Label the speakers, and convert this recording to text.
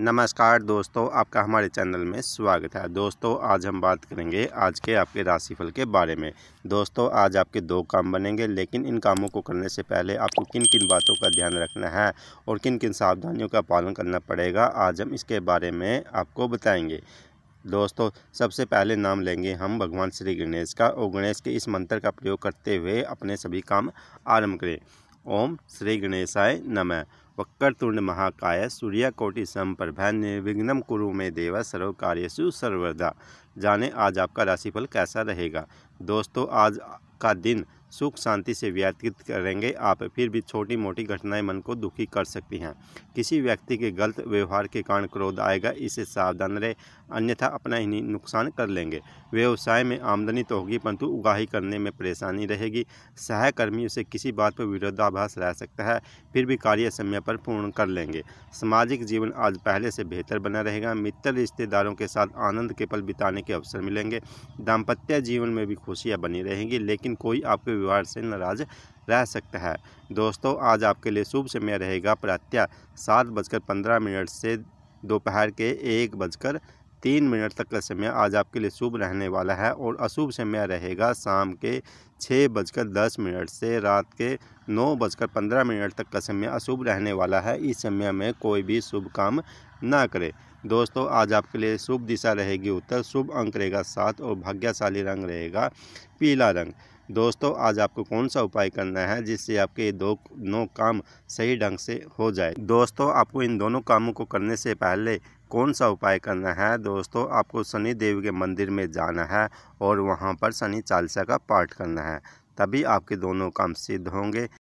Speaker 1: नमस्कार दोस्तों आपका हमारे चैनल में स्वागत है दोस्तों आज हम बात करेंगे आज के आपके राशिफल के बारे में दोस्तों आज आपके दो काम बनेंगे लेकिन इन कामों को करने से पहले आपको किन किन बातों का ध्यान रखना है और किन किन सावधानियों का पालन करना पड़ेगा आज हम इसके बारे में आपको बताएंगे दोस्तों सबसे पहले नाम लेंगे हम भगवान श्री गणेश का और गणेश के इस मंत्र का प्रयोग करते हुए अपने सभी काम आरम्भ करें ओम श्री गणेशाय नमः वक्करतुंड महाकाय सूर्यकोटि संप्रभा निर्विघ्नम कुरु में देवा सर्व कार्यसु सर्वदा जाने आज आपका राशिफल कैसा रहेगा दोस्तों आज का दिन सुख शांति से व्यतीत करेंगे आप फिर भी छोटी मोटी घटनाएं मन को दुखी कर सकती हैं किसी व्यक्ति के गलत व्यवहार के कारण क्रोध आएगा इसे सावधान रहे अन्यथा अपना ही नुकसान कर लेंगे व्यवसाय में आमदनी तो होगी परंतु उगाही करने में परेशानी रहेगी सहकर्मी उसे किसी बात पर विरोधाभास रह सकता है फिर भी कार्य समय पर पूर्ण कर लेंगे सामाजिक जीवन आज पहले से बेहतर बना रहेगा मित्र रिश्तेदारों के साथ आनंद के पल बिताने के अवसर मिलेंगे दाम्पत्य जीवन में भी खुशियाँ बनी रहेंगी लेकिन कोई आपके व्यवहार से नाराज रह सकता है दोस्तों आज आपके लिए शुभ समय रहेगा प्रातः सात बजकर पंद्रह मिनट से दोपहर के एक बजकर तीन मिनट तक का समय आज आपके लिए शुभ रहने वाला है और अशुभ समय रहेगा शाम के छः बजकर दस मिनट से रात के नौ बजकर पंद्रह मिनट तक का समय अशुभ रहने वाला है इस समय में कोई भी शुभ काम ना करें दोस्तों आज आपके लिए शुभ दिशा रहेगी उत्तर शुभ अंक रहेगा सात और भाग्यशाली रंग रहेगा पीला रंग दोस्तों आज आपको कौन सा उपाय करना है जिससे आपके ये दो नौ काम सही ढंग से हो जाए दोस्तों आपको इन दोनों कामों को करने से पहले कौन सा उपाय करना है दोस्तों आपको शनि देव के मंदिर में जाना है और वहाँ पर शनि चालीसा का पाठ करना है तभी आपके दोनों काम सिद्ध होंगे